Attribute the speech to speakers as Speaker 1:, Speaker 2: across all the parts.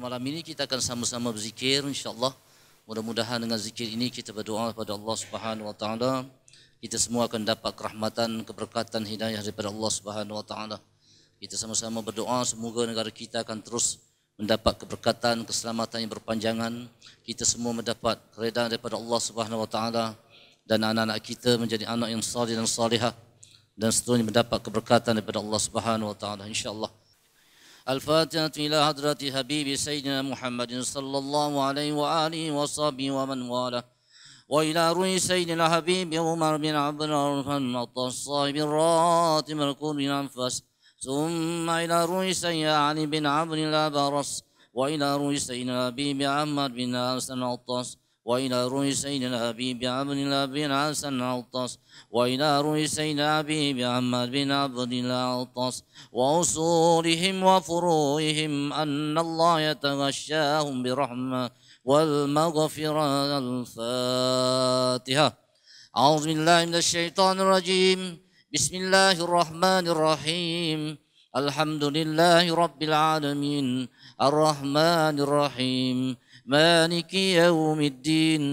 Speaker 1: malam ini kita akan sama-sama berzikir insyaAllah. Mudah-mudahan dengan zikir ini kita berdoa kepada Allah Subhanahu Wa Taala. Kita semua akan dapat kerahmatan, keberkatan, hidayah daripada Allah Subhanahu Wa Taala. Kita sama-sama berdoa semoga negara kita akan terus mendapat keberkatan, keselamatan yang berpanjangan. Kita semua mendapat keredaan daripada Allah Subhanahu Wa Taala dan anak-anak kita menjadi anak yang salih dan salihah dan seterusnya mendapat keberkatan daripada Allah Subhanahu Wa Taala. Insyaallah. الفاتحة إلى حضرة حبيب سيدنا محمد صلى الله عليه وآله وصحبه ومن والاه وإلى روح سيدنا حبيب عمر بن عبد الرحمن الصاحب الراتم الكون الأنفس ثم إلى روح سيدنا علي بن عبد الأبرص وإلى روح سيدنا حبيب عمر بن أحسن الطاس وإلى سيدنا أبي بعمر بن حسن عطس وإلى سيدنا أبي بعمر بن عبد الله عطس وأصولهم وفروعهم أن الله يتغشاهم برحمة والمغفرة الفاتحة أعوذ بالله من الشيطان الرجيم بسم الله الرحمن الرحيم الحمد لله رب العالمين الرحمن الرحيم مالك يوم الدين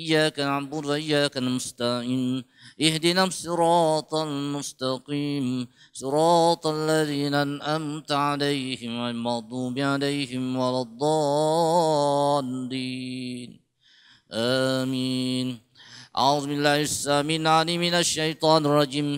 Speaker 1: إياك نعبد وإياك نستعين اهدنا الصراط المستقيم صراط الذين أنعمت عليهم المغضوب عليهم ولا الضالين آمين أعوذ بالله السميع العليم من الشيطان الرجيم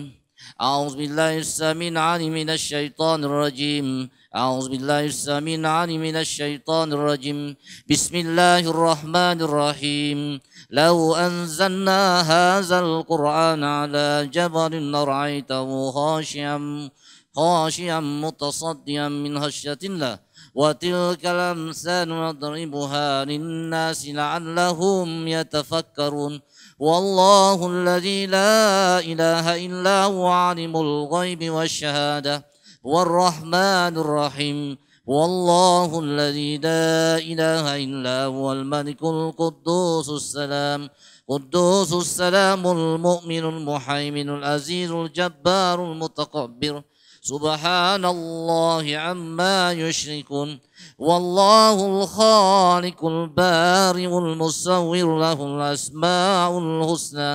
Speaker 1: أعوذ بالله السميع العليم من الشيطان الرجيم أعوذ بالله السميع العليم من الشيطان الرجيم بسم الله الرحمن الرحيم لو أنزلنا هذا القرآن على جبل لرأيته خاشعا خاشعا متصديا من خشية الله وتلك الأمثال نضربها للناس لعلهم يتفكرون والله الذي لا إله إلا هو عالم الغيب والشهادة والرحمن الرحيم والله الذي لا إله إلا هو الملك القدوس السلام قدوس السلام المؤمن المحيمن العزيز الجبار المتكبر سبحان الله عما يشركون والله الخالق البارئ المصور له الأسماء الحسنى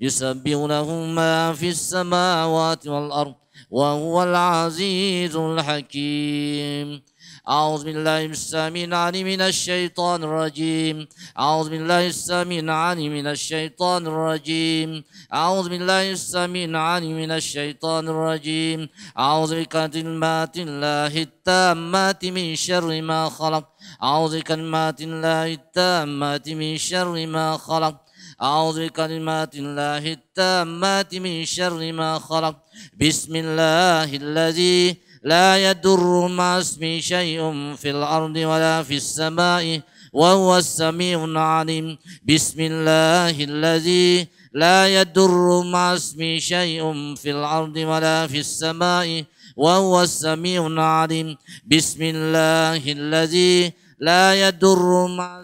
Speaker 1: يسبح له ما في السماوات والأرض وهو العزيز الحكيم أعوذ بالله السميع العليم من الشيطان الرجيم أعوذ بالله السميع العليم من الشيطان الرجيم أعوذ بالله السميع العليم من الشيطان الرجيم أعوذ بكلمات الله التامات من شر ما خلق أعوذ بكلمات الله التامات من شر ما خلق أعوذ بكلمات الله التامات من شر ما خلق بسم الله الذي لا يضر مع اسمه شيء في الأرض ولا في السماء وهو السميع العليم بسم الله الذي لا يضر مع اسمه شيء في الأرض ولا في السماء وهو السميع العليم بسم الله الذي لا يضر مع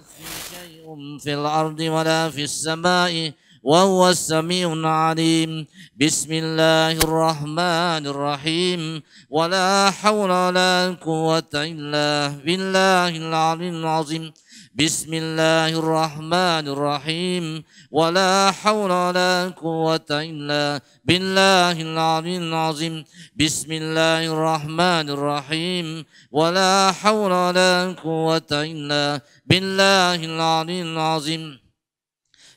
Speaker 1: لكم في الأرض ولا في السماء وهو السميع العليم بسم الله الرحمن الرحيم ولا حول ولا قوة إلا بالله العلي العظيم بسم الله الرحمن الرحيم ولا حول ولا قوة إلا بالله العلي العظيم بسم الله الرحمن الرحيم ولا حول ولا قوة إلا بالله العلي العظيم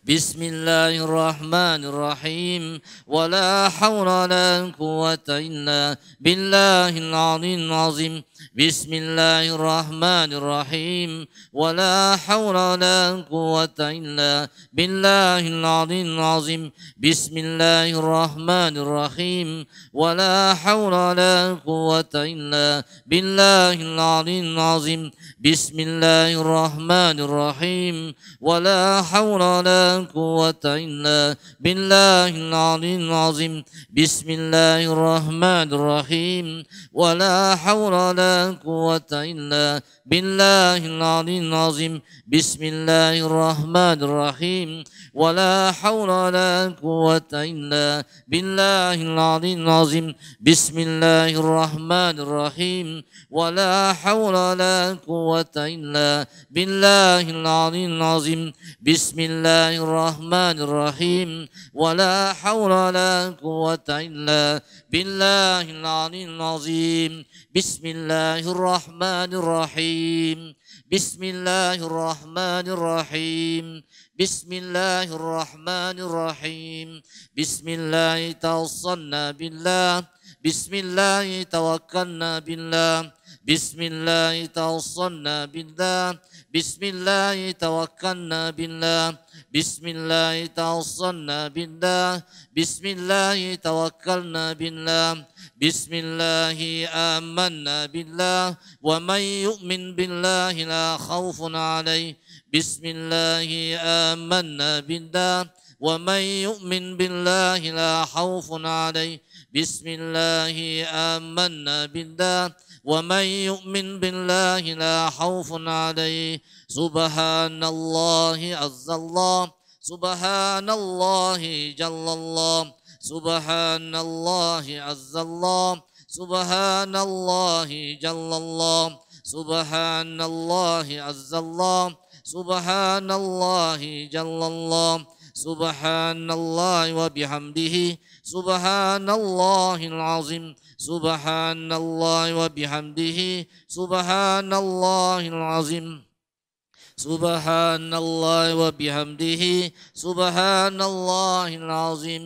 Speaker 1: بسم الله الرحمن الرحيم ولا حول ولا قوة إلا بالله العلي العظيم بسم الله الرحمن الرحيم ولا حول ولا قوة إلا بالله العلي العظيم بسم الله الرحمن الرحيم ولا حول ولا قوة إلا بالله العلي العظيم بسم الله الرحمن الرحيم ولا حول ولا قوة إلا بالله العلي العظيم بسم الله الرحمن الرحيم ولا حول ولا قوة إلا بالله العلي العظيم بسم الله الرحمن الرحيم ولا حول ولا قوة إلا بالله العلي العظيم بسم الله الرحمن الرحيم ولا حول ولا قوة إلا بالله العلي العظيم بسم الله الرحمن الرحيم ولا حول ولا قوة إلا بالله العلي العظيم بسم الله الرحمن الرحيم بسم الله الرحمن الرحيم بسم الله الرحمن الرحيم بسم الله توصلنا بالله بسم الله توكلنا بالله بسم الله توصلنا بالله بسم الله توكلنا بالله بسم الله توصلنا بالله بسم الله توكلنا بالله بسم الله آمنا بالله ومن يؤمن بالله لا خوف عليه بسم الله آمنا بالله ومن يؤمن بالله لا خوف عليه بسم الله آمنا بالله ومن يؤمن بالله لا خوف عليه سبحان الله عز الله سبحان الله جل الله سبحان الله عز الله سبحان الله جل الله سبحان الله عز الله سبحان الله جل الله سبحان الله وبحمده سبحان الله العظيم سبحان الله وبحمده سبحان الله العظيم سبحان الله وبحمده سبحان الله العظيم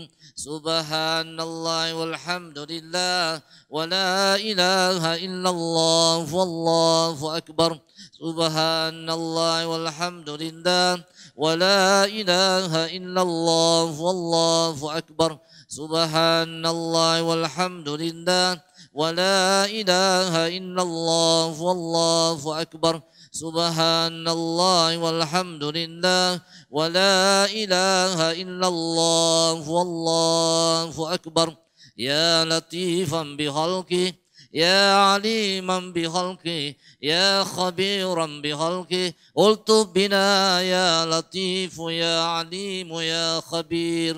Speaker 1: سبحان الله والحمد لله ولا إله إلا الله والله أكبر سبحان الله والحمد لله ولا إله إلا الله والله أكبر سبحان الله والحمد لله ولا إله إلا الله والله أكبر سبحان الله والحمد لله ولا إله إلا الله والله أكبر يا لطيفا بخلقه يا عليما بخلقه يا خبيرا بخلقه قلت بنا يا لطيف يا عليم يا خبير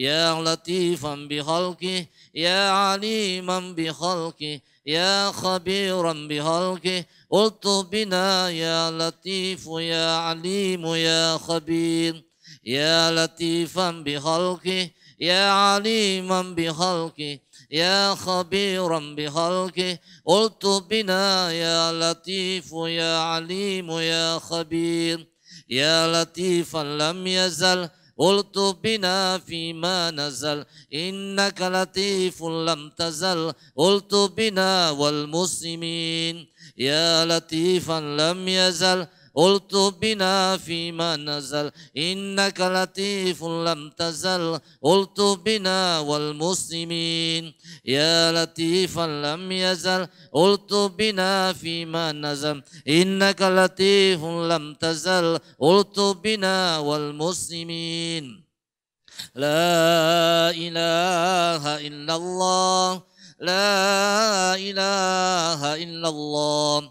Speaker 1: يا لطيفا بخلقه يا عليما بخلقه يا خبيرا بخلقه الطف بنا يا لطيف يا عليم يا خبير يا لطيفا بخلقه يا عليما بخلقه يا خبيرا بخلقه الطف بنا يا لطيف يا عليم يا خبير يا لطيفا لم يزل قلت بنا فيما نزل إنك لطيف لم تزل قلت بنا والمسلمين يا لطيفا لم يزل قلت بنا فيما نزل إنك لطيف لم تزل قلت بنا والمسلمين يا لطيفا لم يزل قلت بنا فيما نزل إنك لطيف لم تزل قلت بنا والمسلمين لا إله إلا الله لا إله إلا الله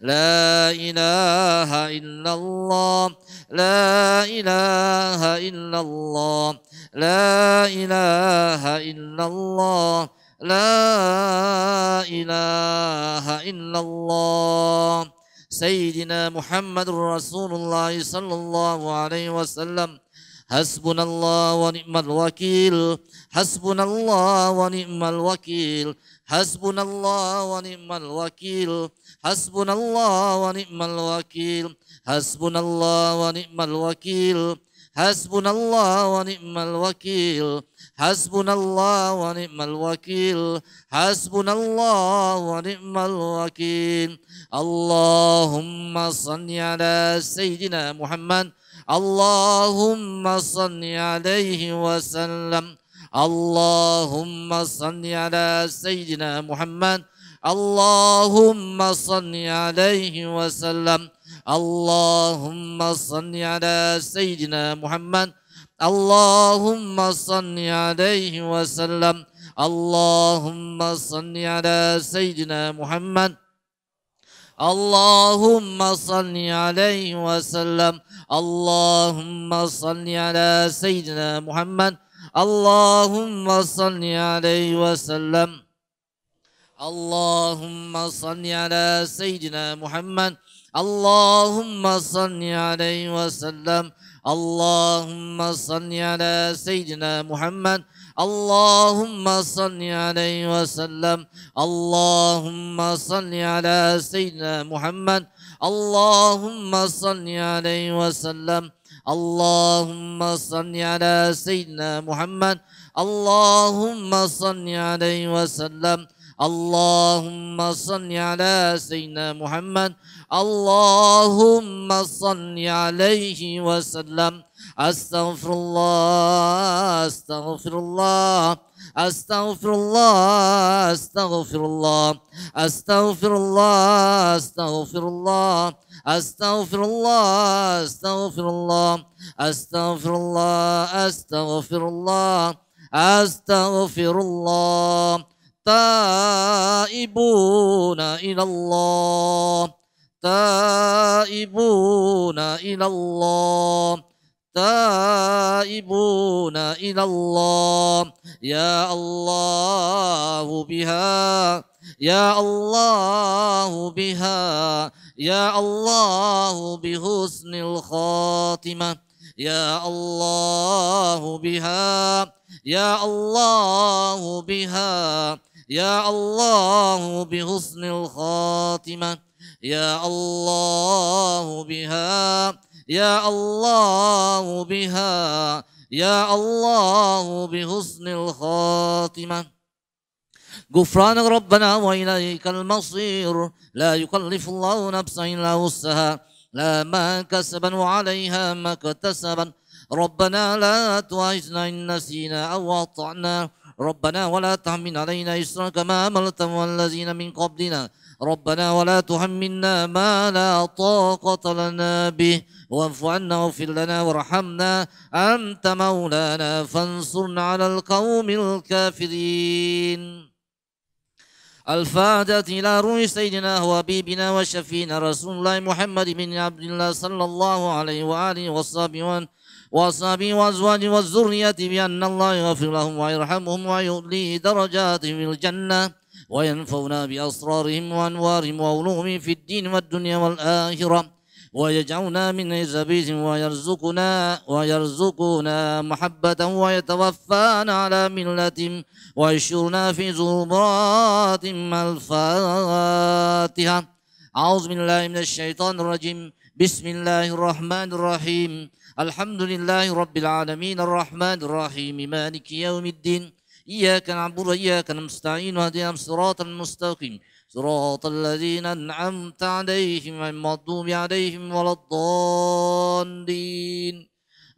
Speaker 1: لا إله إلا الله لا إله إلا الله لا إله إلا الله لا إله إلا الله سيدنا محمد رسول الله صلى الله عليه وسلم حسبنا الله ونعم الوكيل حسبنا الله ونعم الوكيل حسبنا الله ونعم الوكيل حسبنا الله ونعم الوكيل حسبنا الله ونعم الوكيل حسبنا الله ونعم الوكيل حسبنا الله ونعم الوكيل حسبنا الله ونعم الوكيل اللهم صل على سيدنا محمد اللهم صل عليه وسلم اللهم صل على سيدنا محمد اللهم صل عليه وسلم اللهم صل على سيدنا محمد اللهم صل عليه وسلم اللهم صل على سيدنا محمد اللهم صل عليه وسلم اللهم صل على سيدنا محمد اللهم صل عليه وسلم اللهم صل على سيدنا محمد اللهم صل عليه وسلم اللهم صل على سيدنا محمد اللهم صل عليه وسلم اللهم صل على سيدنا محمد اللهم صل عليه وسلم اللهم صل على سيدنا محمد اللهم صل عليه وسلم اللهم صل على سيدنا محمد اللهم صل عليه وسلم استغفر الله استغفر الله استغفر الله استغفر الله استغفر الله استغفر الله استغفر الله استغفر الله استغفر الله استغفر الله استغفر الله تائبون الى الله تائبون الى الله تائبون إلى الله يا الله بها يا الله بها يا الله بحسن الخاتمة يا الله بها يا الله بها يا الله بحسن الخاتمة يا الله بها يا الله بها يا الله بحسن الخاتمه غفران ربنا وإليك المصير لا يكلف الله نفسا إلا وسعها لا ما كسبا وعليها ما اكتسبا ربنا لا تؤاخذنا إن نسينا أو أطعنا ربنا ولا تحمل علينا إسرا كما حملته والذين من قبلنا ربنا ولا تحملنا ما لا طاقة لنا به واعف عنا واغفر لنا وارحمنا أنت مولانا فانصرنا على القوم الكافرين الفاتحة إلى روح سيدنا وحبيبنا وشفينا رسول الله محمد بن عبد الله صلى الله عليه وآله وصحبه وأصحابه وأزواجه والذرية بأن الله يغفر لهم ويرحمهم ويؤلي درجاتهم في الجنة وينفونا بأسرارهم وأنوارهم وعلومهم في الدين والدنيا والآخرة ويجعلنا من عزبيز ويرزقنا ويرزقنا محبة ويتوفانا على ملة ويشرنا في زمرات الفاتحة أعوذ بالله من الشيطان الرجيم بسم الله الرحمن الرحيم الحمد لله رب العالمين الرحمن الرحيم مالك يوم الدين إياك نعبد وإياك نستعين واهدنا الصراط المستقيم صراط الذين أنعمت عليهم المغضوب عليهم ولا الضالين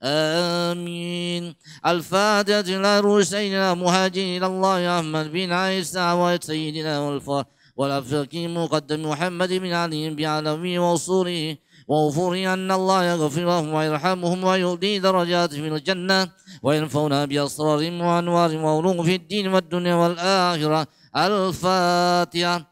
Speaker 1: آمين الفاتحة إلى سيدنا مهاجرين الله أحمد بن عيسى وسيدنا والفرح والأفكي مقدم محمد بن علي بعلمه وصوره وغفوره أن الله يغفرهم ويرحمهم ويؤدي درجاتهم في الجنة وينفونا بأسرارهم وأنوارهم وعلوم في الدين والدنيا والآخرة الفاتحة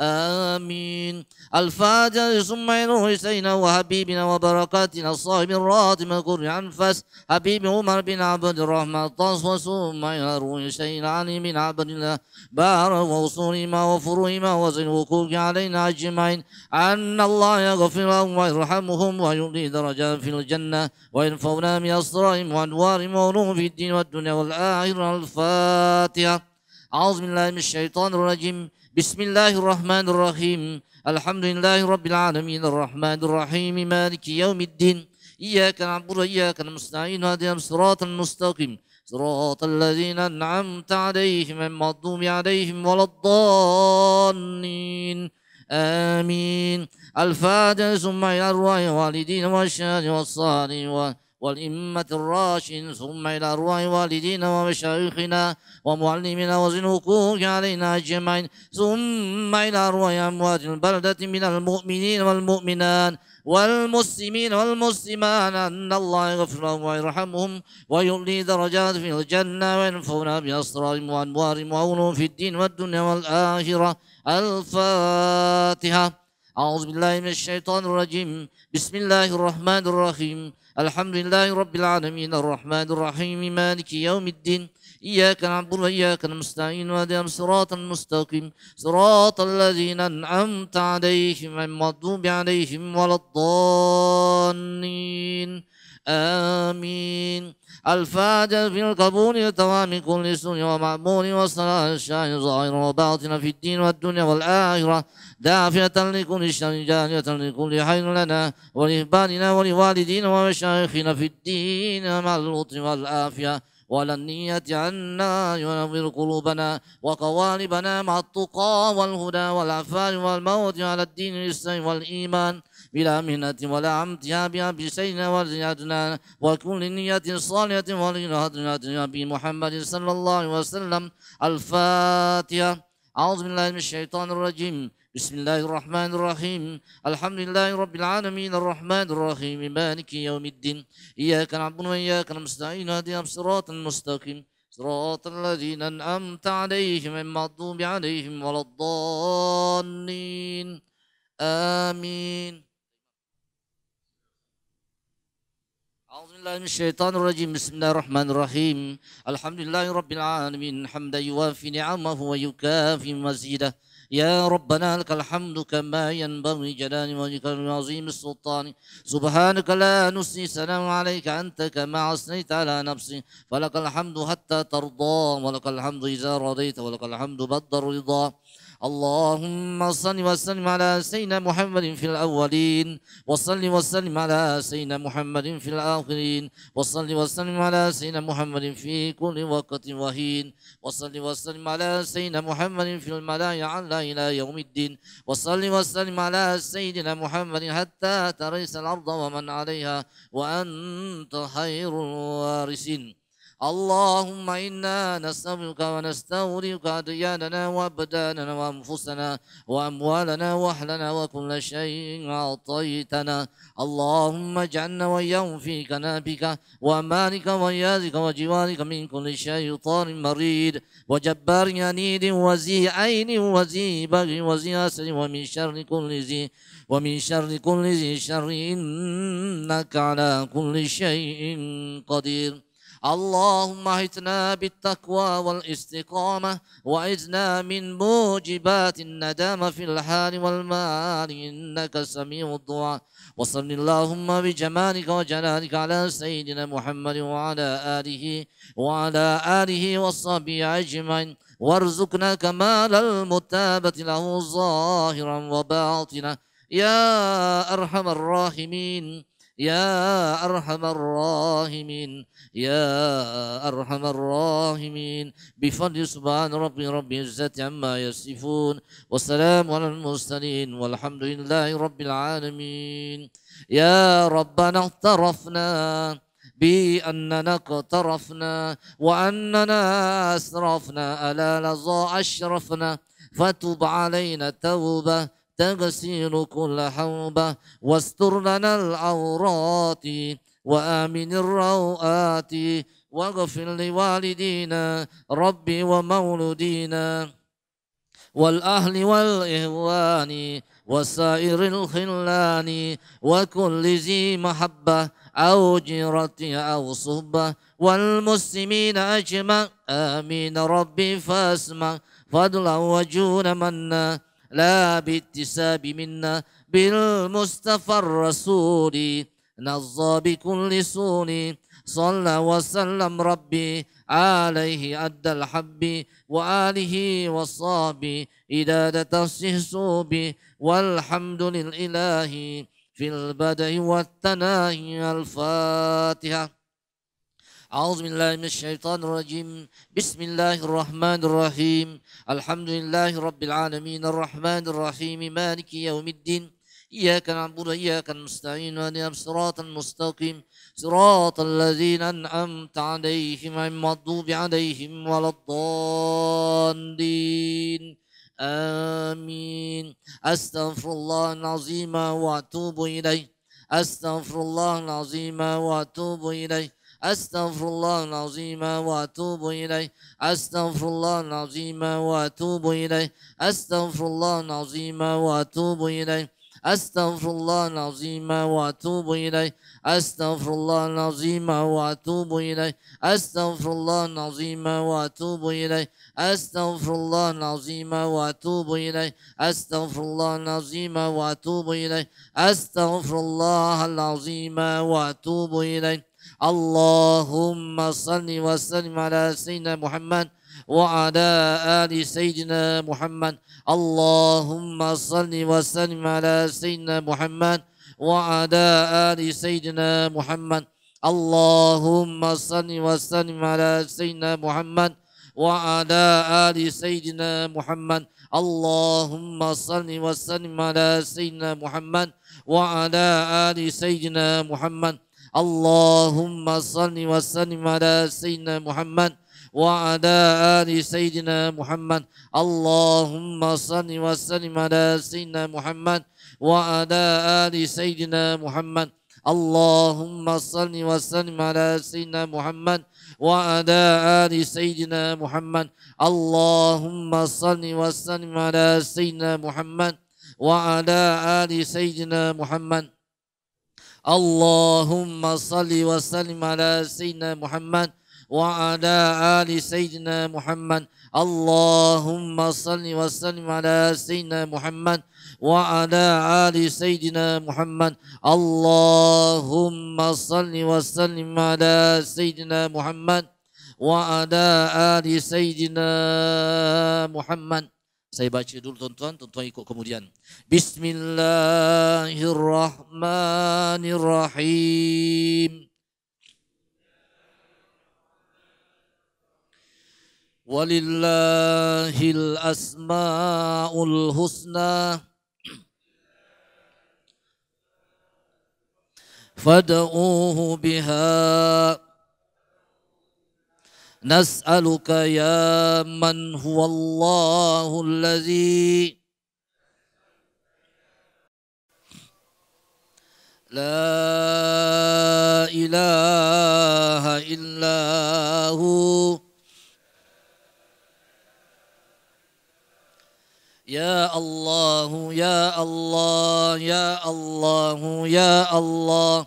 Speaker 1: آمين الفاتحة ثم إنه سيدنا وحبيبنا وبركاتنا الصاحب من القر أنفس حبيب عمر بن عبد الرحمن الطاس ثم إلى روح علي بن عبد الله بار وصولهما وفروهما وزن وقوك علينا أجمعين أن الله يغفر ويرحمهم ويؤدي درجات في الجنة وينفونا من أسرارهم وأنوارهم ونور في الدين والدنيا والآخرة الفاتحة أعوذ بالله من الشيطان الرجيم بسم الله الرحمن الرحيم الحمد لله رب العالمين الرحمن الرحيم مالك يوم الدين إياك نعبد وإياك نستعين هذه الصراط المستقيم صراط الذين أنعمت عليهم المغضوب عليهم ولا الضالين آمين الفاتحة ثم إلى أرواح الوالدين والشهاد والصالحين والإمة الراشد ثم إلى أرواح والدينا ومشايخنا ومعلمنا وزن حقوق علينا أجمعين ثم إلى أرواح أموات البلدة من المؤمنين والمؤمنات والمسلمين والمسلمات أن الله يغفر لهم ويرحمهم ويؤلي درجات في الجنة وينفعنا بأسرارهم وأنوارهم وعونهم في الدين والدنيا والآخرة الفاتحة أعوذ بالله من الشيطان الرجيم بسم الله الرحمن الرحيم الحمد لله رب العالمين الرحمن الرحيم مالك يوم الدين إياك نعبد وإياك نستعين واهدنا الصراط المستقيم صراط الذين أنعمت عليهم غير المغضوب عليهم ولا الضالين آمين الفاجة في القبول لتمام كل سن ومأمور والصلاة الشاهد ظاهرا وباطنا في الدين والدنيا والآخرة دافعة لكل شر جانية لكل حين لنا ولإهبالنا ولوالدينا ومشايخنا في الدين مع اللطف والعافية ولا النية عنا ينور قلوبنا وقوالبنا مع التقى والهدى والعفاف والموت على الدين الإسلام والإيمان بلا منة ولا عمد يا بأبي شينا وزيادنا وكل نية صالحة ولغادرة أبي محمد صلى الله عليه وسلم الفاتحة أعوذ بالله من الشيطان الرجيم بسم الله الرحمن الرحيم الحمد لله رب العالمين الرحمن الرحيم مالك يوم الدين إياك نعبد وإياك نستعين هذه الصراط المستقيم صراط الذين أنعمت عليهم المغضوب عليهم ولا الضالين آمين الله من الشيطان الرجيم بسم الله الرحمن الرحيم الحمد لله رب العالمين حمدا يوافي نعمه ويكافي مزيده يا ربنا لك الحمد كما ينبغي جلال وجهك العظيم السلطان سبحانك لا نسني سلام عليك أنت كما أثنيت على نفسي فلك الحمد حتى ترضى ولك الحمد إذا رضيت ولك الحمد بعد الرضا اللهم صل وسلم على سيدنا محمد في الأولين وصل وسلم على سيدنا محمد في الآخرين وصل وسلم على سيدنا محمد في كل وقت وحين وصل وسلم على سيدنا محمد في الملايا على إلى يوم الدين وصل وسلم على سيدنا محمد حتى ترث الأرض ومن عليها وأنت خير الوارثين اللهم إنا نستغفرك ونستغفرك أدياننا وأبداننا وأنفسنا وأموالنا وأهلنا وكل شيء أعطيتنا اللهم اجعلنا وإياهم في كنابك وأمانك وإياذك وجوارك من كل شيطان مريد وجبار أنيد وذي عين وذي بغي وذي أسر ومن شر كل ذي ومن شر كل ذي شر إنك على كل شيء قدير اللهم اهتنا بالتقوى والاستقامة واجنا من موجبات الندامة في الحال والمال إنك سميع الدعاء وصل اللهم بجمالك وجلالك على سيدنا محمد وعلى آله وعلى آله وصحبه أجمعين وارزقنا كمال المتابة له ظاهرا وباطنا يا أرحم الراحمين يا أرحم الراحمين يا أرحم الراحمين بفضل سبحان ربي رب العزة عما يصفون والسلام على المرسلين والحمد لله رب العالمين يا ربنا اقترفنا بأننا اقترفنا وأننا أسرفنا ألا لظى أشرفنا فتب علينا توبة تغسل كل حوبة واستر لنا العورات وآمن الروآت واغفر لوالدينا ربي ومولدينا والأهل والإهوان وسائر الخلان وكل ذي محبة أو جرة أو صبة والمسلمين أجمع آمين ربي فاسمع فضلا وجود منا لا باتساب منا بالمصطفى الرسول نظى بكل سون صلى وسلم ربي عليه أدى الحب وآله وصابي إدادة السهسوب والحمد للإله في البدء والتناهي الفاتحة أعوذ بالله من الشيطان الرجيم بسم الله الرحمن الرحيم الحمد لله رب العالمين الرحمن الرحيم مالك يوم الدين إياك نعبد وإياك نستعين واهدنا صراط مستقيم صراط الذين أنعمت عليهم غير المغضوب عليهم ولا الضالين آمين أستغفر الله العظيم وأتوب إليه أستغفر الله العظيم وأتوب إليه أستغفر الله العظيم وأتوب إليه أستغفر الله العظيم وأتوب إليه أستغفر الله العظيم وأتوب إليه أستغفر الله العظيم وأتوب إليه أستغفر الله العظيم وأتوب إليه أستغفر الله العظيم وأتوب إليه أستغفر الله العظيم وأتوب إليه أستغفر الله العظيم وأتوب إليه أستغفر الله العظيم وأتوب إليه اللهم صل وسلم على سيدنا محمد وعلى آل سيدنا محمد اللهم صل وسلم على سيدنا محمد وعلى آل سيدنا محمد اللهم صل وسلم على سيدنا محمد وعلى آل سيدنا محمد اللهم صل وسلم على سيدنا محمد وعلى آل سيدنا محمد اللهم صل وسلم على سيدنا محمد وعلى آل سيدنا محمد اللهم صل وسلم على سيدنا محمد وعلى آل سيدنا محمد اللهم صل وسلم على سيدنا محمد وعلى آل سيدنا محمد اللهم صل وسلم على سيدنا محمد وعلى آل سيدنا محمد اللهم صل وسلم على سيدنا محمد وعلى آل سيدنا محمد اللهم صل وسلم على سيدنا محمد وعلى آل سيدنا محمد اللهم صل وسلم على سيدنا محمد وعلى آل سيدنا محمد Saya baca dulu tuan-tuan, tuan-tuan ikut kemudian. Bismillahirrahmanirrahim. Walillahil asma'ul husna. Fada'uhu biha'a. نسألك يا من هو الله الذي لا إله إلا هو يا الله يا الله يا الله يا الله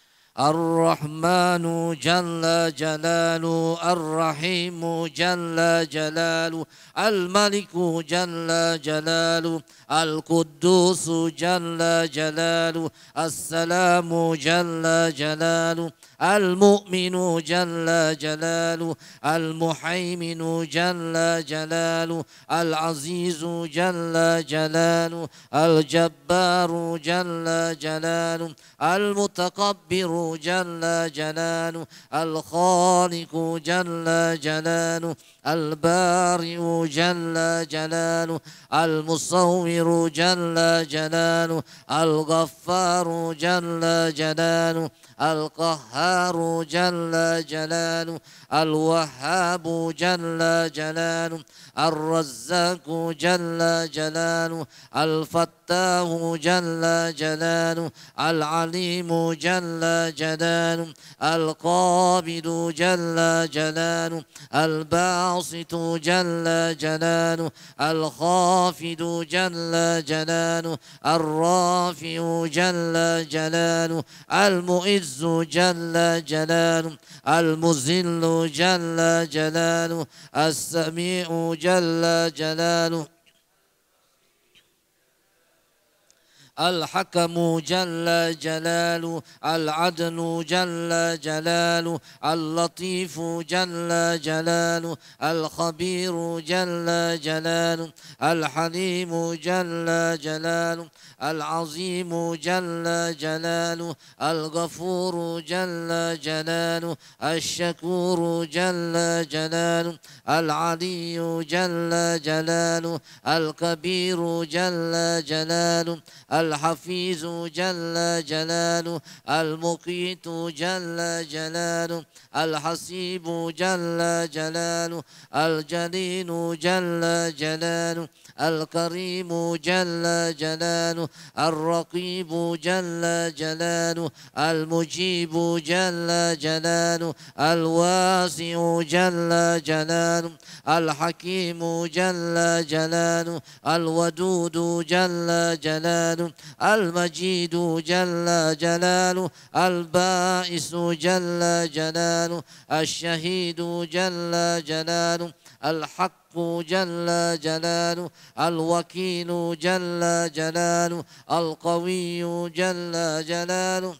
Speaker 1: الرحمن جل جلاله الرحيم جل جلاله الملك جل جلاله القدوس جل جلاله السلام جل جلاله المؤمن جل جلاله المحيمن جل جلاله العزيز جل جلاله الجبار جل جلاله المتكبر جل جلاله الخالق جل جلاله البارئ جل جلاله المصور جل جلاله الغفار جل جلاله القهار جل جلاله الوهاب جل جلاله الرزاق جل جلاله الفتاه جل جلاله العليم جل جلاله القابض جل جلاله الباسط جل جلاله الخافض جل جلاله الرافع جل جلاله المؤذ العز جل جلاله المذل جل جلاله السميع جل جلاله الحكم جل جلاله العدل جل جلاله اللطيف جل جلاله الخبير جل جلاله الحليم جل جلاله العظيم جل جلاله الغفور جل جلاله الشكور جل جلاله العلي جل جلاله الكبير جل جلاله الحفيظ جل جلاله المقيت جل جلاله الحسيب جل جلاله الجليل جل جلاله الكريم جل جلاله الرقيب جل جلاله المجيب جل جلاله الواسع جل جلاله الحكيم جل جلاله الودود جل جلاله المجيد جل جلاله البائس جل جلاله الشهيد جل جلاله الحق جل جلاله الوكيل جل جلاله القوي جل جلاله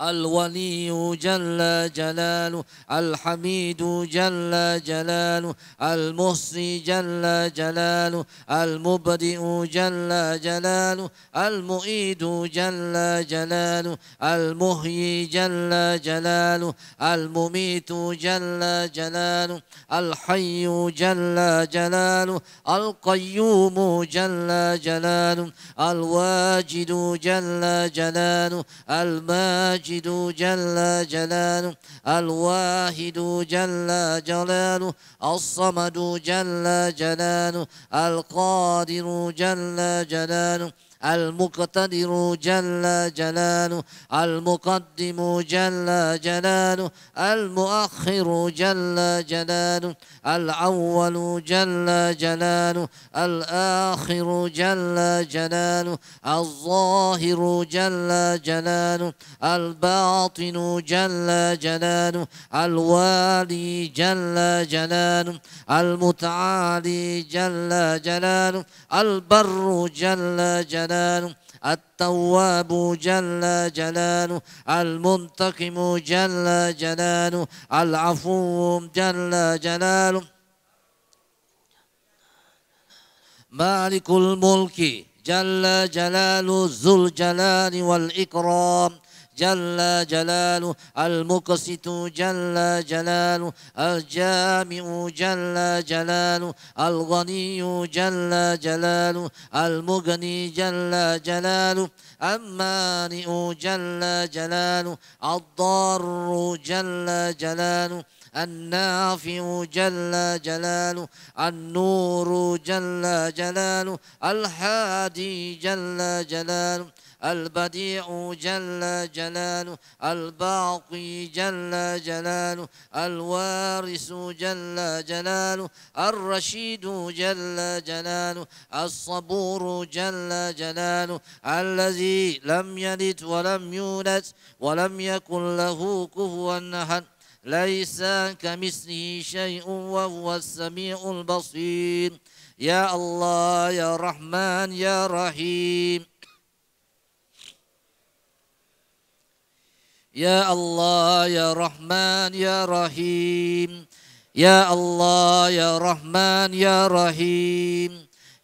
Speaker 1: الولي جل جلاله الحميد جل جلاله المحصي جل جلاله المبدئ جل جلاله المؤيد جل جلاله المهي جل جلاله المميت جل جلاله الحي جل جلاله القيوم جل جلاله الواجد جل جلاله الماجد الواجد جل جلاله الواحد جل جلاله الصمد جل جلاله القادر جل جلاله المقتدر جل جلاله المقدم جل جلاله المؤخر جل جلاله الأول جل جلاله الآخر جل جلاله الظاهر جل جلاله الباطن جل جلاله الوالي جل جلاله المتعالي جل جلاله البر جل جلاله جلاله التواب جل جلاله المنتقم جل جلاله العفو جل جلاله مالك الملك جل جلاله ذو الجلال والإكرام جل جلاله المقسط جل جلاله الجامع جل جلاله الغني جل جلاله المغني جل جلاله المانع جل جلاله الضار جل جلاله النافع جل جلاله النور جل جلاله الحادي جل جلاله البديع جل جلاله الباقي جل جلاله الوارث جل جلاله الرشيد جل جلاله الصبور جل جلاله الذي لم يلد ولم يولد ولم يكن له كفوا أحد ليس كمثله شيء وهو السميع البصير يا الله يا رحمن يا رحيم يا الله يا رحمن يا رحيم يا الله يا رحمن يا رحيم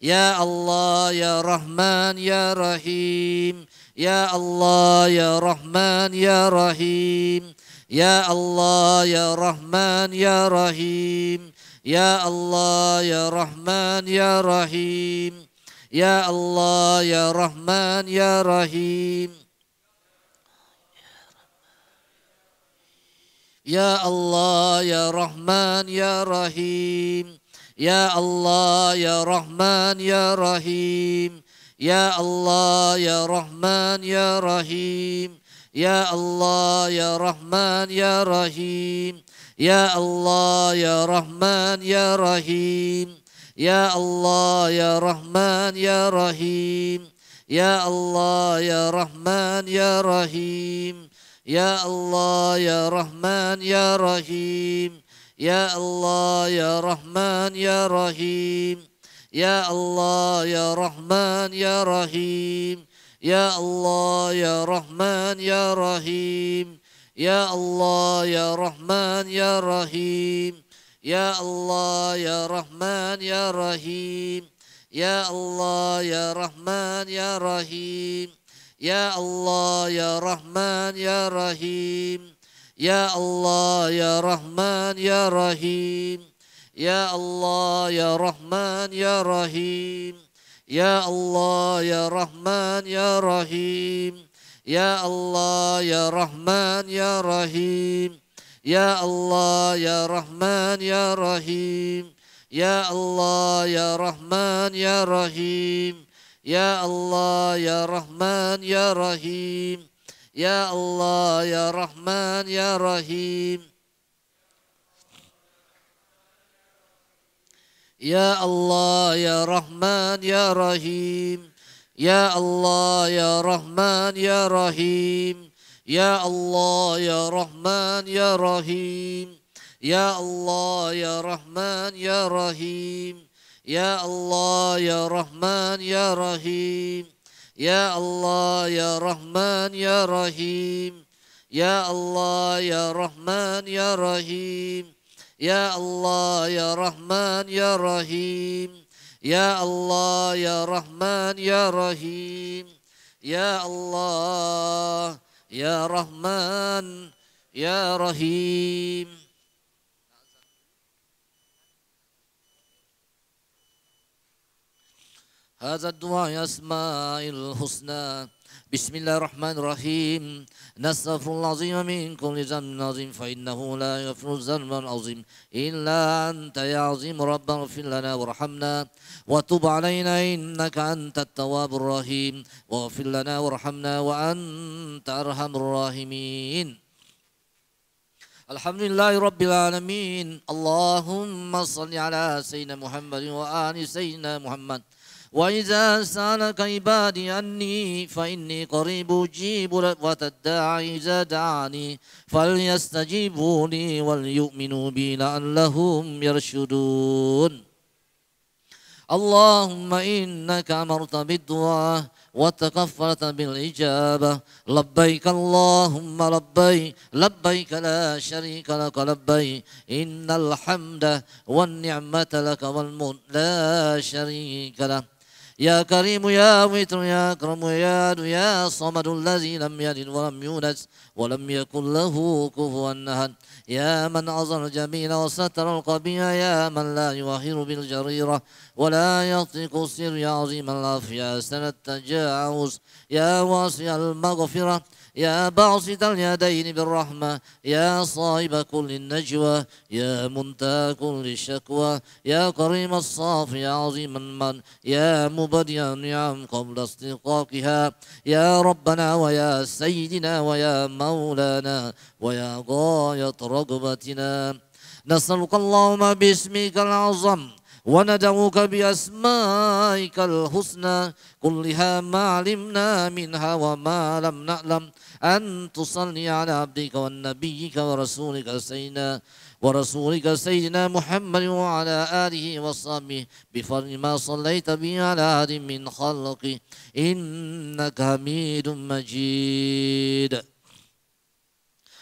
Speaker 1: يا الله يا رحمن يا رحيم يا الله يا رحمن يا رحيم يا الله يا رحمن يا رحيم يا الله يا رحمن يا رحيم يا الله يا رحمن يا رحيم يا الله يا رحمن يا رحيم يا الله يا رحمن يا رحيم يا الله يا رحمن يا رحيم يا الله يا رحمن يا رحيم يا الله يا رحمن يا رحيم يا الله يا رحمن يا رحيم يا الله يا رحمن يا رحيم يا الله يا رحمن يا رحيم يا الله يا رحمن يا رحيم يا الله يا رحمن يا رحيم يا الله يا رحمن يا رحيم يا الله يا رحمن يا رحيم يا الله يا رحمن يا رحيم يا الله يا رحمن يا رحيم يا الله يا رحمن يا رحيم يا الله يا رحمن يا رحيم يا الله يا رحمن يا رحيم يا الله يا رحمن يا رحيم يا الله يا رحمن يا رحيم يا الله يا رحمن يا رحيم يا الله يا رحمن يا رحيم يا الله يا رحمن يا رحيم يا الله يا رحمن يا رحيم يا الله يا رحمن يا رحيم يا الله يا رحمن يا رحيم يا الله يا رحمن يا رحيم يا الله يا رحمن يا رحيم يا الله يا رحمن يا رحيم يا الله يا رحمن يا رحيم يا الله يا رحمن يا رحيم يا الله يا رحمن يا رحيم يا الله يا رحمن يا رحيم يا الله يا رحمن يا رحيم هذا الدعاء يا أسماء الحسنى بسم الله الرحمن الرحيم نستغفر العظيم من كل ذنب عظيم فإنه لا يغفر الذنب العظيم إلا أنت يا عظيم ربنا اغفر لنا وارحمنا وتب علينا إنك أنت التواب الرحيم واغفر لنا وارحمنا وأنت أرحم الراحمين الحمد لله رب العالمين اللهم صل على سيدنا محمد وآل سيدنا محمد وإذا سألك عبادي أني فإني قريب أجيب وتدعي إذا دعاني فليستجيبوا لي وليؤمنوا بي لعلهم يرشدون اللهم إنك أمرت بالدعاء وتكفرت بالإجابة لبيك اللهم لبيك لبيك لا شريك لك لبيك إن الحمد والنعمة لك والمن لا شريك لك يا كريم يا ويتر يا أكرم يا دو يا صمد الذي لم يلد ولم يولد ولم يكن له كفوا أحد يا من عزى الجميل وستر القبيح يا من لا يوهر بالجريرة ولا يطيق السر يا عظيم العافية سنة التجاوز يا واسع المغفرة يا باسط اليدين بالرحمة يا صاحب كل النجوى يا منتهى كل الشكوى يا كريم الصاف يا عظيم المن يا مبدئ النعم قبل استحقاقها يا ربنا ويا سيدنا ويا مولانا ويا غاية رغبتنا نسألك اللهم باسمك العظم وندعوك بأسمائك الحسنى كلها ما علمنا منها وما لم نعلم أن تصلي على عبدك والنبيك ورسولك سيدنا ورسولك سيدنا محمد وعلى آله وصحبه بفضل ما صليت به على أحد من خلقه إنك حميد مجيد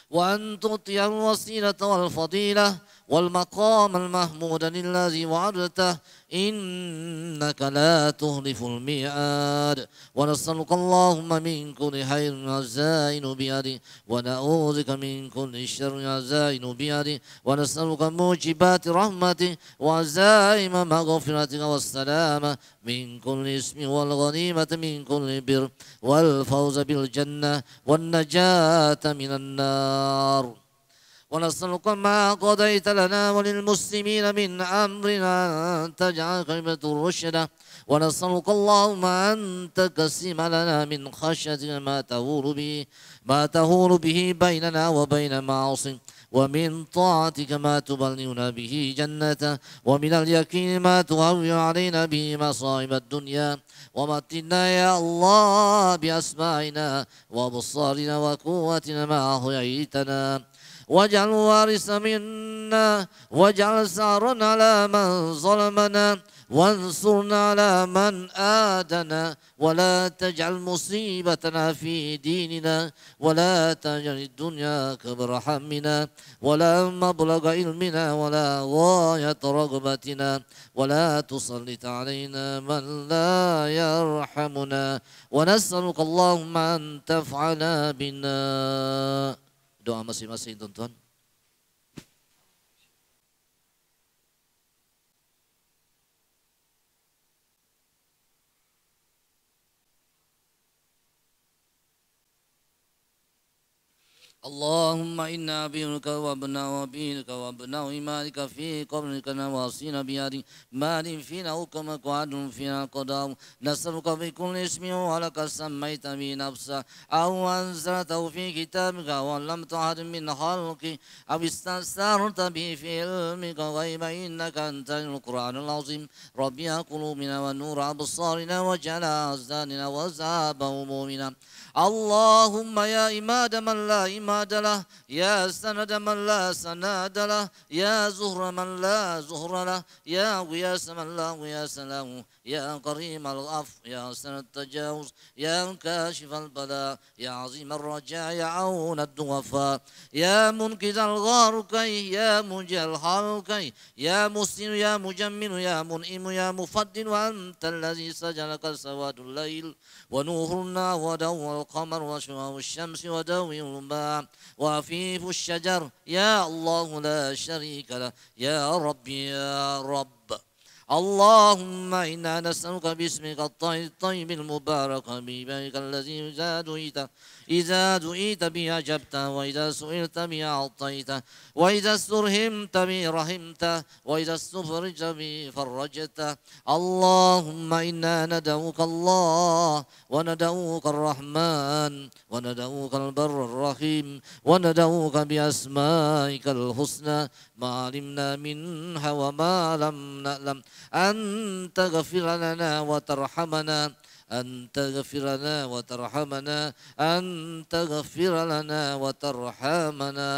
Speaker 1: وأن تؤتي الوسيلة والفضيلة والمقام المحمود الذي وعدته إنك لا تهلف الميعاد ونسألك اللهم من كل خير عزائن بيدك ونعوذك من كل شر عزائن بيدك ونسألك موجبات رحمته وعزائم مغفرتك والسلامة من كل اسم والغنيمة من كل بر والفوز بالجنة والنجاة من النار ونسألك ما قضيت لنا وللمسلمين من أمرنا أن تجعل كلمة رشدا ونسألك اللهم أن تقسم لنا من خشيتك ما تهول به ما تهول به بيننا وبين معاصي ومن طاعتك ما تبلغنا به جنته ومن اليقين ما تهوي علينا به مصائب الدنيا ومتنا يا الله بأسماعنا وأبصارنا وقوتنا ما أحييتنا واجعل وارث منا واجعل سارنا على من ظلمنا وانصرنا على من آدنا ولا تجعل مصيبتنا في ديننا ولا تجعل الدنيا كبر حمنا ولا مبلغ علمنا ولا غاية رغبتنا ولا تسلط علينا من لا يرحمنا ونسألك اللهم أن تفعل بنا Doa masing-masing tuan-tuan. اللهم إنا بيرك وابنا وبيرك وابنا إمارك في قبرك نواصينا بياري مال فينا وكما قعد فينا قضاء نسألك بكل اسم ولك سميت به نفسا أو أنزلته في كتابك ولم تعد من خلقك أو استنسرت به في علمك غيب إنك أنت القرآن العظيم ربي قلوبنا ونور أبصارنا وجعل أزداننا وزاب همومنا اللهم يا إماد من لا إماد عماد له يا سند من لا سناد له يا زهر من لا زهر له يا غياس من لا غياس له يا كريم الغف يا حسن التجاوز يا كاشف البلاء يا عظيم الرجاء يا عون الدوفاء يا منقذ كي يا منجي كي يا مسلم يا مجمل يا منئم يا مفضل وأنت الذي سجلك سواد الليل ونور النار ودور القمر وشعاع الشمس ودوي الماء وعفيف الشجر يا الله لا شريك له يا ربي يا رب اللهم إنا نسألك باسمك الطيب المبارك حبيبك الذي جاديته إذا دعيت بي أجبته وإذا سئلت بي أعطيته وإذا استرهمت بي رحمته وإذا استفرجت بي فرجته اللهم إنا ندعوك الله وندعوك الرحمن وندعوك البر الرحيم وندعوك بأسمائك الحسنى ما علمنا منها وما لم نعلم أن تغفر لنا وترحمنا أن تغفر لنا وترحمنا أن تغفر لنا وترحمنا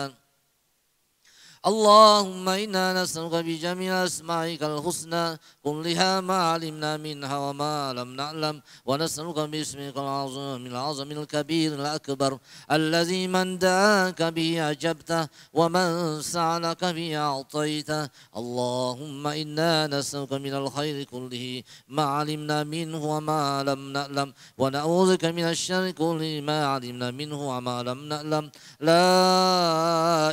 Speaker 1: اللهم إنا نسألك بجميع أسمائك الحسنى كلها ما علمنا منها وما لم نعلم ونسألك باسمك العظيم العظم الكبير الأكبر الذي من دعاك به أجبته ومن سألك به أعطيته اللهم إنا نسألك من الخير كله ما علمنا منه وما لم نعلم ونعوذ بك من الشر كله ما علمنا منه وما لم نعلم لا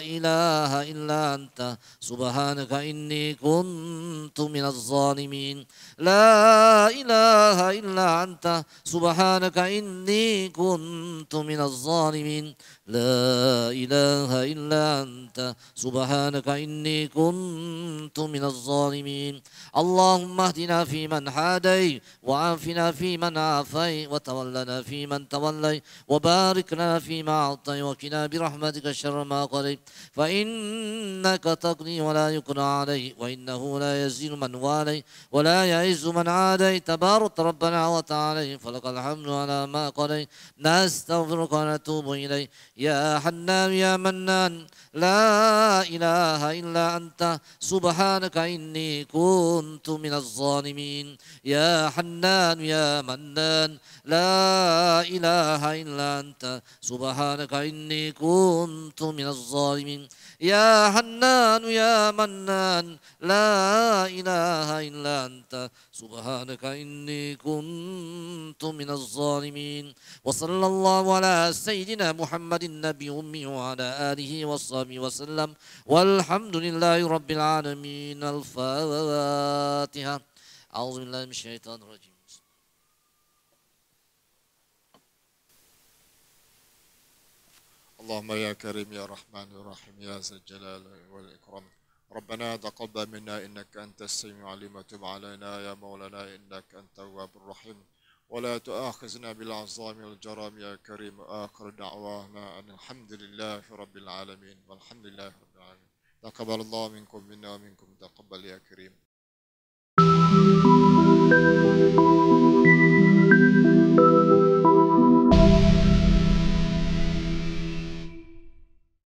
Speaker 1: إله إلا أنت سبحانك إني كنت من الظالمين لا إله إلا أنت سبحانك إني كنت من الظالمين لا إله إلا أنت سبحانك إني كنت من الظالمين اللهم اهدنا فيمن هادي وعافنا فيمن عافي وتولنا فيمن تولي وباركنا فيما أعطي وكنا برحمتك شر ما قضيت فإن إنك تقني ولا يقنى عليه وإنه لا يزيل من والي ولا يعز من عادي تبارك ربنا وتعالى فلك الحمد على ما قضيت نستغفرك ونتوب إلي يا حنان يا منان لا إله إلا أنت سبحانك إني كنت من الظالمين يا حنان يا منان لا إله إلا أنت سبحانك إني كنت من الظالمين يا حنان يا منان لا إله إلا أنت سبحانك إني كنت من الظالمين وصلى الله على سيدنا محمد النبي أمي وعلى آله وصحبه وسلم والحمد لله رب العالمين الفاتحة أعوذ بالله من الشيطان الرجيم اللهم يا كريم يا رحمن يا رحيم يا ذا الجلال والإكرام ربنا تقبل منا إنك أنت السميع العليم وتب علينا يا مولانا إنك أنت التواب الرحيم ولا تؤاخذنا بالعظام والجرام يا كريم آخر دعوانا أن الحمد لله رب العالمين والحمد لله رب العالمين تقبل الله منكم منا ومنكم تقبل يا كريم